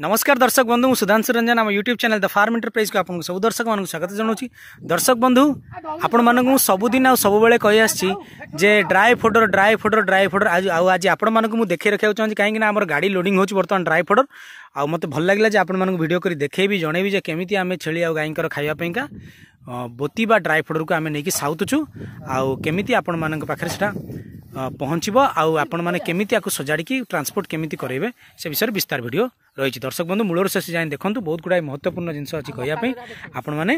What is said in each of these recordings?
नमस्कार दर्शक बंधु सुधांशु रंजन आम YouTube channel the farm enterprise को आपको सब दर्शक मानक स्वागत जनाऊँगी दर्शक बंधु आपण मानक सबुदिन आ सबुबले कही आसी जे dry fodder dry fodder dry fodder आज आपण मानक मुझे रखा चाहिए कहीं आम गाड़ी लोडिंग होती बर्तमान ड्राई फोडर आउ मत भल लगे आप भिड कर देखेबी जनइबी जे केमी आम छेली आ गाई का बोती ड्राई फोडर को आम नहीं साउतु आउ केमी आपण मान पाखे ପହଞ୍ଚିବ ଆଉ ଆପଣମାନେ କେମିତି ଆକୁ ସଜାଡ଼ିକି ଟ୍ରାନ୍ସପୋର୍ଟ କେମିତି କରାଇବେ ସେ ବିଷୟରେ ବିସ୍ତାର ଭିଡ଼ିଓ ରହିଛି ଦର୍ଶକ ବନ୍ଧୁ ମୂଳରୁ ଶେଷ ଯାଇ ଦେଖନ୍ତୁ ବହୁତ ଗୁଡ଼ାଏ ମହତ୍ତ୍ୱପୂର୍ଣ୍ଣ ଜିନିଷ ଅଛି କହିବା ପାଇଁ ଆପଣମାନେ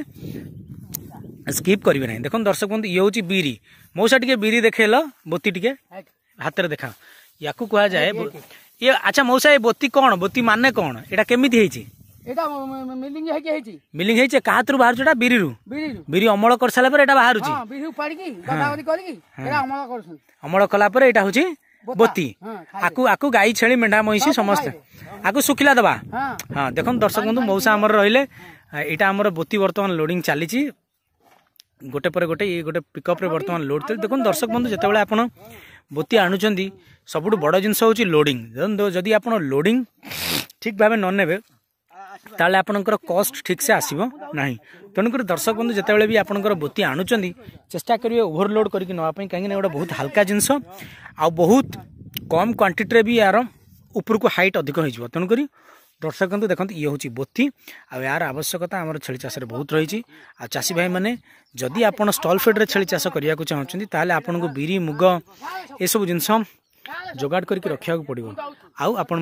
ସ୍କିପ୍ କରିବେ ନାହିଁ ଦେଖନ୍ତୁ ଦର୍ଶକ ବନ୍ଧୁ ଇଏ ହେଉଛି ବିରି ମଉସା ଟିକେ ବିରି ଦେଖେଇଲ ବୋତି ଟିକେ ହାତରେ ଦେଖାଅ ୟାକୁ କୁହାଯାଏ ଇଏ ଆଚ୍ଛା ମଉସା ଏ ବୋତି କ'ଣ ବୋତି ମାନେ କ'ଣ ଏଇଟା କେମିତି ହେଇଛି এটা মিলিং হেকি হেইছি মিলিং হেইছে কাহাতরু বাহারুছে এটা বিরিরু বিরিরু বিরি অমল করে সালা পরে এটা বাহারুছে হ্যাঁ বিরি উপাড়ি কি গদাগদি করি কি এটা অমল করছন অমল কলা পরে এটা হচ্ছে ବୋତି ଆକୁ ଆକୁ ଗାଈ ଛେଳି ମେଣ୍ଢା ମଇଁଷି ସମସ୍ତେ ଆକୁ ଶୁଖିଲା ଦେବା ହଁ ଦେଖନ୍ତୁ ଦର୍ଶକ ବନ୍ଧୁ ମଉସା ଆମର ରହିଲେ ଏଇଟା ଆମର ବୋତି ବର୍ତ୍ତମାନ ଲୋଡ଼ିଂ ଚାଲିଛି ଗୋଟେ ପରେ ଗୋଟେ ଇଏ ଗୋଟେ ପିକଅପ୍ରେ ବର୍ତ୍ତମାନ ଲୋଡ଼୍ ଥିଲେ ଦେଖନ୍ତୁ ଦର୍ଶକ ବନ୍ଧୁ ଯେତେବେଳେ ଆପଣ ବୋତି ଆଣୁଛନ୍ତି ସବୁଠୁ ବଡ଼ ଜିନିଷ ହେଉଛି ଲୋଡ଼ିଂ ଯଦି ଆପଣ ଲୋଡ଼ିଂ ଠିକ୍ ଭାବେ ନ ନେବେ कॉस्ट ठीक से आसीबो नाही तणकर दर्शक बन्धु जति आपन बोति आणु चेष्टाक ओभरलोड गरि काहीँक गुटा बहुत हाल्का जिंसो आ बहुत कम ऊपर को हाइट अधिक तणकर दर्शक बन्धु देखिन्छ बोति आउँ आवश्यकताे चास बहुत रहे जिम्मी आपलफिड्रे छेचि तपाईँको बिरी मुग एसबु जिन्स जोगाड गरेको पर्व आउँ आप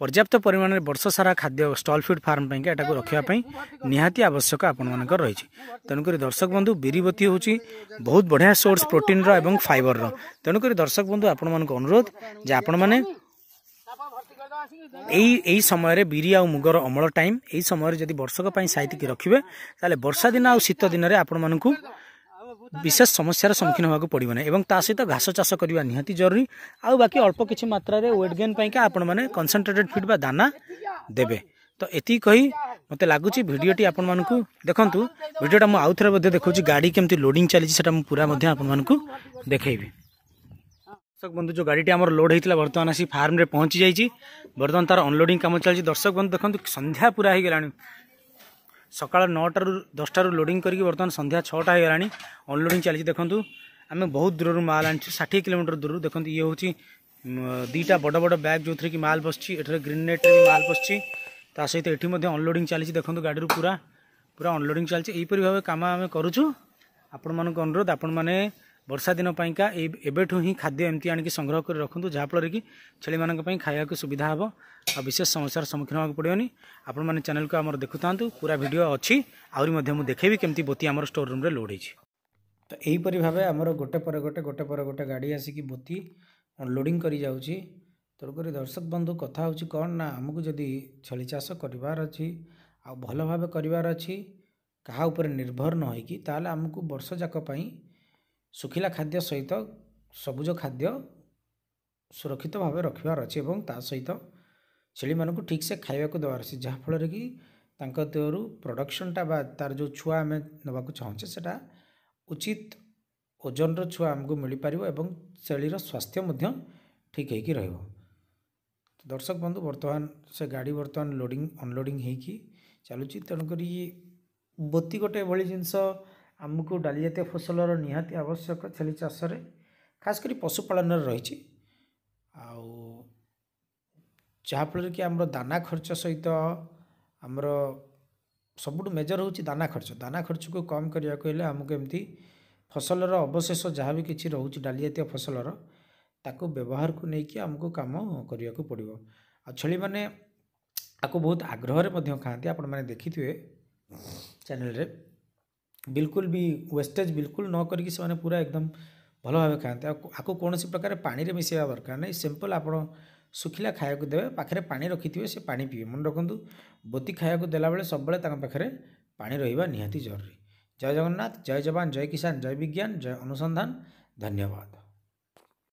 ପର୍ଯ୍ୟାପ୍ତ ପରିମାଣରେ ବର୍ଷ ସାରା ଖାଦ୍ୟ ଷ୍ଟଲ୍ ଫିଡ଼୍ ଫାର୍ମ ପାଇଁକା ଏଟାକୁ ରଖିବା ପାଇଁ ନିହାତି ଆବଶ୍ୟକ ଆପଣମାନଙ୍କର ରହିଛି ତେଣୁକରି ଦର୍ଶକ ବନ୍ଧୁ ବିରିବତୀ ହେଉଛି ବହୁତ ବଢ଼ିଆ ସୋର୍ସ ପ୍ରୋଟିନ୍ର ଏବଂ ଫାଇବରର ତେଣୁକରି ଦର୍ଶକ ବନ୍ଧୁ ଆପଣମାନଙ୍କୁ ଅନୁରୋଧ ଯେ ଆପଣମାନେ ଏଇ ଏଇ ସମୟରେ ବିରି ଆଉ ମୁଗର ଅମଳ ଟାଇମ୍ ଏଇ ସମୟରେ ଯଦି ବର୍ଷକ ପାଇଁ ସାଇତିକି ରଖିବେ ତାହେଲେ ବର୍ଷା ଦିନ ଆଉ ଶୀତ ଦିନରେ ଆପଣମାନଙ୍କୁ विशेष समस्यार सम्मुखीन हुनु त सहित घास चासो जरुरी आउँ बा मत्रा वेट गेन पा आपसन्ट्रेटेड फिड बा दान त यति मते लाग भिडियो आपडिटा म आउँदै गाडी के लोडिङ चाहिँ म पुरा आउँदा देखै दर्शक बंधु जो गाडी लोड हुन्छ बर्तन आम पहुँच बर्तन तार अनलोडिंग काम चलाइ दर्शक बन्धु देखि सन्ध्या पूरा हुन्छ सकाल नटा दसटा लोडिङ गरिक बर्तन सन्ध्या छटाइगला नि अनलोडिंग चाहिँ देख्नु आम बहुत दूरु माल् आनिचु षठी किलोटर दूरु देख्नु इहो दुईटा बड बड बैग जो कि माल् बसिछ ग्रीन नेट माल् बसि तलोडिङ चाहिँ देख्नु गाडी पूरा पुरा अनलोडिङ चाहिँ यही भाइ काम गरुछु आपुरोध आप ବର୍ଷା ଦିନ ପାଇଁକା ଏଇ ଏବେଠୁ ହିଁ ଖାଦ୍ୟ ଏମିତି ଆଣିକି ସଂଗ୍ରହ କରି ରଖନ୍ତୁ ଯାହାଫଳରେ କି ଛେଳିମାନଙ୍କ ପାଇଁ ଖାଇବାକୁ ସୁବିଧା ହେବ ଆଉ ବିଶେଷ ସମସ୍ୟାର ସମ୍ମୁଖୀନ ହେବାକୁ ପଡ଼ିବନି ଆପଣମାନେ ଚ୍ୟାନେଲକୁ ଆମର ଦେଖୁଥାନ୍ତୁ ପୁରା ଭିଡ଼ିଓ ଅଛି ଆହୁରି ମଧ୍ୟ ମୁଁ ଦେଖେଇବି କେମିତି ବୋତି ଆମର ଷ୍ଟୋର୍ ରୁମ୍ରେ ଲୋଡ଼୍ ହେଇଛି ତ ଏହିପରି ଭାବେ ଆମର ଗୋଟେ ପରେ ଗୋଟେ ଗୋଟେ ପରେ ଗୋଟେ ଗାଡ଼ି ଆସିକି ବୋତି ଲୋଡ଼ିଂ କରିଯାଉଛି ତେଣୁକରି ଦର୍ଶକ ବନ୍ଧୁ କଥା ହେଉଛି କ'ଣ ନା ଆମକୁ ଯଦି ଛେଳି ଚାଷ କରିବାର ଅଛି ଆଉ ଭଲ ଭାବେ କରିବାର ଅଛି କାହା ଉପରେ ନିର୍ଭର ନ ହୋଇକି ତାହେଲେ ଆମକୁ ବର୍ଷଯାକ ପାଇଁ ଶୁଖିଲା ଖାଦ୍ୟ ସହିତ ସବୁଜ ଖାଦ୍ୟ ସୁରକ୍ଷିତ ଭାବେ ରଖିବାର ଅଛି ଏବଂ ତା ସହିତ ଛେଳିମାନଙ୍କୁ ଠିକ୍ସେ ଖାଇବାକୁ ଦେବାର ଅଛି ଯାହାଫଳରେ କି ତାଙ୍କ ଦେହରୁ ପ୍ରଡ଼କ୍ସନ୍ଟା ବା ତା'ର ଯେଉଁ ଛୁଆ ଆମେ ନେବାକୁ ଚାହୁଁଛେ ସେଇଟା ଉଚିତ ଓଜନର ଛୁଆ ଆମକୁ ମିଳିପାରିବ ଏବଂ ଛେଳିର ସ୍ୱାସ୍ଥ୍ୟ ମଧ୍ୟ ଠିକ୍ ହେଇକି ରହିବ ଦର୍ଶକ ବନ୍ଧୁ ବର୍ତ୍ତମାନ ସେ ଗାଡ଼ି ବର୍ତ୍ତମାନ ଲୋଡ଼ିଂ ଅନଲୋଡ଼ିଂ ହେଇକି ଚାଲୁଛି ତେଣୁକରି ବତି ଗୋଟେ ଏଭଳି ଜିନିଷ ଆମକୁ ଡାଲି ଜାତୀୟ ଫସଲର ନିହାତି ଆବଶ୍ୟକ ଛେଳି ଚାଷରେ ଖାସ୍ କରି ପଶୁପାଳନରେ ରହିଛି ଆଉ ଯାହାଫଳରେ କି ଆମର ଦାନା ଖର୍ଚ୍ଚ ସହିତ ଆମର ସବୁଠୁ ମେଜର ହେଉଛି ଦାନା ଖର୍ଚ୍ଚ ଦାନା ଖର୍ଚ୍ଚକୁ କମ୍ କରିବାକୁ ହେଲେ ଆମକୁ ଏମିତି ଫସଲର ଅବଶେଷ ଯାହା ବି କିଛି ରହୁଛି ଡାଲି ଜାତୀୟ ଫସଲର ତାକୁ ବ୍ୟବହାରକୁ ନେଇକି ଆମକୁ କାମ କରିବାକୁ ପଡ଼ିବ ଆଉ ଛେଳିମାନେ ଆକୁ ବହୁତ ଆଗ୍ରହରେ ମଧ୍ୟ ଖାଆନ୍ତି ଆପଣମାନେ ଦେଖିଥିବେ ଚ୍ୟାନେଲ୍ରେ ବିଲକୁଲ ବି ୱେଷ୍ଟେଜ୍ ବିଲକୁଲ ନ କରିକି ସେମାନେ ପୁରା ଏକଦମ୍ ଭଲ ଭାବେ ଖାଆନ୍ତି ଆଉ ଆକୁ କୌଣସି ପ୍ରକାର ପାଣିରେ ମିଶାଇବା ଦରକାର ନାହିଁ ସିମ୍ପଲ୍ ଆପଣ ଶୁଖିଲା ଖାଇବାକୁ ଦେବେ ପାଖରେ ପାଣି ରଖିଥିବେ ସେ ପାଣି ପିଇବେ ମନେ ରଖନ୍ତୁ ବୋତି ଖାଇବାକୁ ଦେଲାବେଳେ ସବୁବେଳେ ତାଙ୍କ ପାଖରେ ପାଣି ରହିବା ନିହାତି ଜରୁରୀ ଜୟ ଜଗନ୍ନାଥ ଜୟ ଯବାନ ଜୟ କିଷାନ ଜୟ ବିଜ୍ଞାନ ଜୟ ଅନୁସନ୍ଧାନ ଧନ୍ୟବାଦ